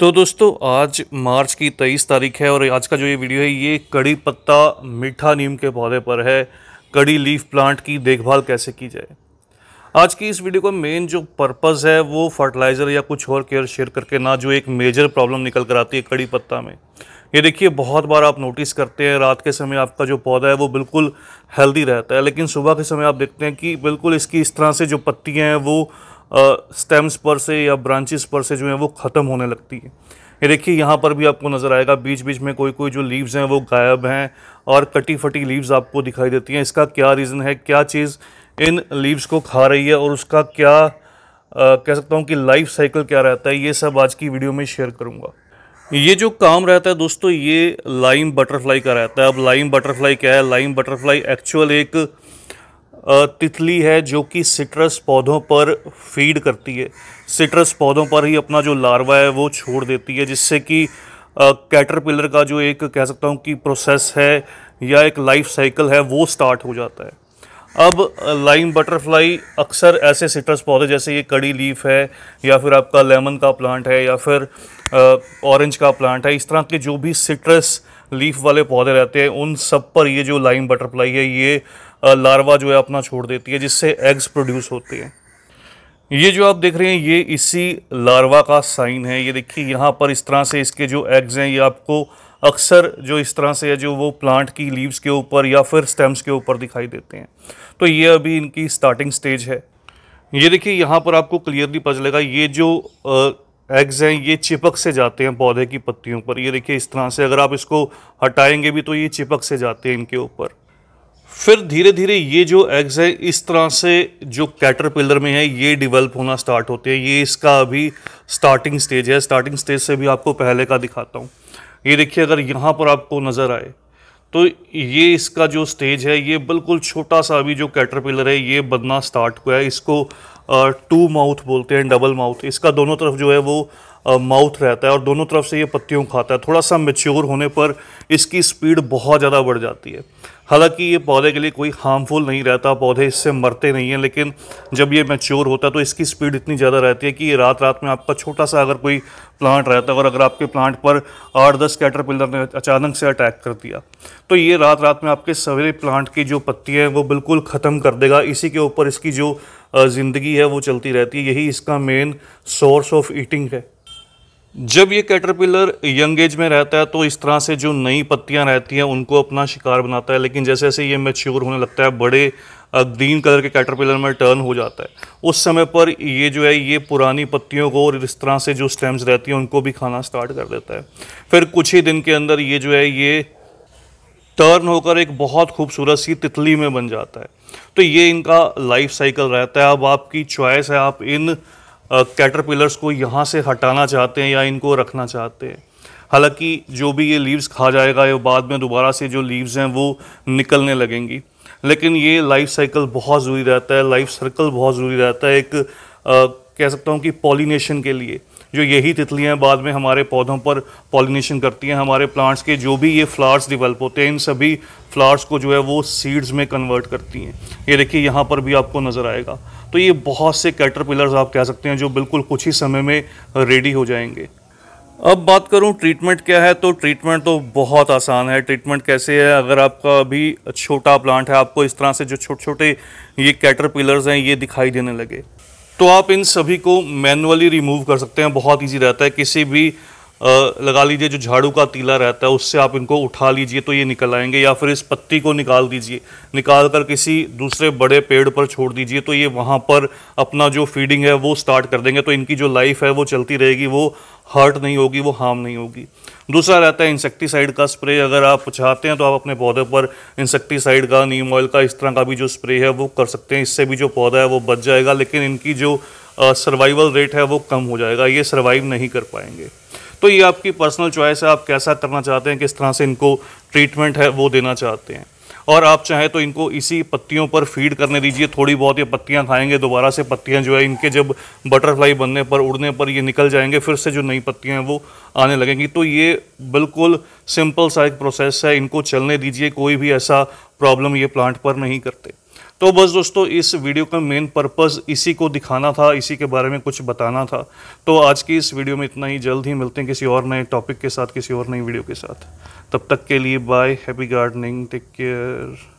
तो दोस्तों आज मार्च की तेईस तारीख है और आज का जो ये वीडियो है ये कड़ी पत्ता मीठा नीम के पौधे पर है कड़ी लीफ प्लांट की देखभाल कैसे की जाए आज की इस वीडियो का मेन जो पर्पज़ है वो फर्टिलाइज़र या कुछ और केयर शेयर करके ना जो एक मेजर प्रॉब्लम निकल कर आती है कड़ी पत्ता में ये देखिए बहुत बार आप नोटिस करते हैं रात के समय आपका जो पौधा है वो बिल्कुल हेल्दी रहता है लेकिन सुबह के समय आप देखते हैं कि बिल्कुल इसकी इस तरह से जो पत्तियाँ हैं वो स्टेम्स पर से या ब्रांचेस पर से जो है वो ख़त्म होने लगती है ये देखिए यहाँ पर भी आपको नज़र आएगा बीच बीच में कोई कोई जो लीव्स हैं वो गायब हैं और कटी फटी लीव्स आपको दिखाई देती हैं इसका क्या रीज़न है क्या चीज़ इन लीव्स को खा रही है और उसका क्या Uh, कह सकता हूँ कि लाइफ साइकिल क्या रहता है ये सब आज की वीडियो में शेयर करूँगा ये जो काम रहता है दोस्तों ये लाइम बटरफ्लाई का रहता है अब लाइम बटरफ्लाई क्या है लाइम बटरफ्लाई एक्चुअल एक तितली है जो कि सिट्रस पौधों पर फीड करती है सिट्रस पौधों पर ही अपना जो लार्वा है वो छोड़ देती है जिससे कि कैटरपिलर का जो एक कह सकता हूँ कि प्रोसेस है या एक लाइफ साइकिल है वो स्टार्ट हो जाता है अब लाइम बटरफ्लाई अक्सर ऐसे सिट्रस पौधे जैसे ये कड़ी लीफ है या फिर आपका लेमन का प्लांट है या फिर ऑरेंज का प्लांट है इस तरह के जो भी सिट्रस लीफ वाले पौधे रहते हैं उन सब पर ये जो लाइम बटरफ्लाई है ये लार्वा जो है अपना छोड़ देती है जिससे एग्स प्रोड्यूस होते हैं ये जो आप देख रहे हैं ये इसी लार्वा का साइन है ये देखिए यहाँ पर इस तरह से इसके जो एग्स हैं ये आपको अक्सर जो इस तरह से है जो वो प्लांट की लीव्स के ऊपर या फिर स्टेम्स के ऊपर दिखाई देते हैं तो ये अभी इनकी स्टार्टिंग स्टेज है ये देखिए यहाँ पर आपको क्लियरली पता चलेगा ये जो एग्ज़ हैं ये चिपक से जाते हैं पौधे की पत्तियों पर ये देखिए इस तरह से अगर आप इसको हटाएंगे भी तो ये चिपक से जाते हैं इनके ऊपर फिर धीरे धीरे ये जो एग्ज़ हैं इस तरह से जो कैटरपिलर में है ये डिवेल्प होना स्टार्ट होते हैं ये इसका अभी स्टार्टिंग स्टेज है स्टार्टिंग स्टेज से भी आपको पहले का दिखाता हूँ ये देखिए अगर यहाँ पर आपको नज़र आए तो ये इसका जो स्टेज है ये बिल्कुल छोटा सा अभी जो कैटरपिलर है ये बनना स्टार्ट हुआ है इसको टू माउथ बोलते हैं डबल माउथ इसका दोनों तरफ जो है वो माउथ रहता है और दोनों तरफ से ये पत्तियों खाता है थोड़ा सा मेच्योर होने पर इसकी स्पीड बहुत ज़्यादा बढ़ जाती है हालांकि ये पौधे के लिए कोई हार्मफुल नहीं रहता पौधे इससे मरते नहीं हैं लेकिन जब ये मेच्योर होता है तो इसकी स्पीड इतनी ज़्यादा रहती है कि ये रात रात में आपका छोटा सा अगर कोई प्लांट रहता है और अगर आपके प्लांट पर आठ दस कैटरपिलर ने अचानक से अटैक कर दिया तो ये रात रात में आपके सवेरे प्लांट की जो पत्ती है वो बिल्कुल ख़त्म कर देगा इसी के ऊपर इसकी जो ज़िंदगी है वो चलती रहती है यही इसका मेन सोर्स ऑफ ईटिंग है जब ये कैटरपिलर यंग एज में रहता है तो इस तरह से जो नई पत्तियां रहती हैं उनको अपना शिकार बनाता है लेकिन जैसे जैसे ये मेच्योर होने लगता है बड़े ग्रीन कलर के कैटरपिलर में टर्न हो जाता है उस समय पर ये जो है ये पुरानी पत्तियों को और इस तरह से जो स्टेम्स रहती हैं उनको भी खाना स्टार्ट कर देता है फिर कुछ ही दिन के अंदर ये जो है ये टर्न होकर एक बहुत खूबसूरत सी तितली में बन जाता है तो ये इनका लाइफ साइकिल रहता है अब आपकी चॉइस है आप इन कैटरपिलर्स को यहाँ से हटाना चाहते हैं या इनको रखना चाहते हैं हालांकि जो भी ये लीव्स खा जाएगा या बाद में दोबारा से जो लीव्स हैं वो निकलने लगेंगी लेकिन ये लाइफ साइकिल बहुत ज़रूरी रहता है लाइफ सर्कल बहुत ज़रूरी रहता है एक आ, कह सकता हूँ कि पॉलिनेशन के लिए जो यही तितलियाँ बाद में हमारे पौधों पर पॉलिनेशन करती हैं हमारे प्लांट्स के जो भी ये फ्लावर्स डिवेल्प होते हैं इन सभी फ्लावर्स को जो है वो सीड्स में कन्वर्ट करती हैं ये देखिए यहाँ पर भी आपको नज़र आएगा तो ये बहुत से कैटरपिलर्स आप कह सकते हैं जो बिल्कुल कुछ ही समय में रेडी हो जाएंगे अब बात करूं ट्रीटमेंट क्या है तो ट्रीटमेंट तो बहुत आसान है ट्रीटमेंट कैसे है अगर आपका अभी छोटा प्लांट है आपको इस तरह से जो छोटे छोटे ये कैटर पिलर्स हैं ये दिखाई देने लगे तो आप इन सभी को मैनुअली रिमूव कर सकते हैं बहुत इजी रहता है किसी भी आ, लगा लीजिए जो झाड़ू का तीला रहता है उससे आप इनको उठा लीजिए तो ये निकल आएंगे या फिर इस पत्ती को निकाल दीजिए निकाल कर किसी दूसरे बड़े पेड़ पर छोड़ दीजिए तो ये वहाँ पर अपना जो फीडिंग है वो स्टार्ट कर देंगे तो इनकी जो लाइफ है वो चलती रहेगी वो हर्ट नहीं होगी वो हार्म नहीं होगी दूसरा रहता है इंसेक्टिसाइड का स्प्रे अगर आप चाहते हैं तो आप अपने पौधे पर इंसेक्टिसाइड का नीम ऑयल का इस तरह का भी जो स्प्रे है वो कर सकते हैं इससे भी जो पौधा है वो बच जाएगा लेकिन इनकी जो सर्वाइवल रेट है वो कम हो जाएगा ये सर्वाइव नहीं कर पाएंगे तो ये आपकी पर्सनल चॉइस है आप कैसा करना चाहते हैं किस तरह से इनको ट्रीटमेंट है वो देना चाहते हैं और आप चाहें तो इनको इसी पत्तियों पर फीड करने दीजिए थोड़ी बहुत ये पत्तियाँ खाएंगे दोबारा से पत्तियाँ जो है इनके जब बटरफ्लाई बनने पर उड़ने पर ये निकल जाएंगे फिर से जो नई पत्तियाँ हैं वो आने लगेंगी तो ये बिल्कुल सिंपल सा एक प्रोसेस है इनको चलने दीजिए कोई भी ऐसा प्रॉब्लम ये प्लांट पर नहीं करते तो बस दोस्तों इस वीडियो का मेन पर्पज़ इसी को दिखाना था इसी के बारे में कुछ बताना था तो आज की इस वीडियो में इतना ही जल्द ही मिलते हैं किसी और नए टॉपिक के साथ किसी और नई वीडियो के साथ तब तक के लिए bye happy gardening take care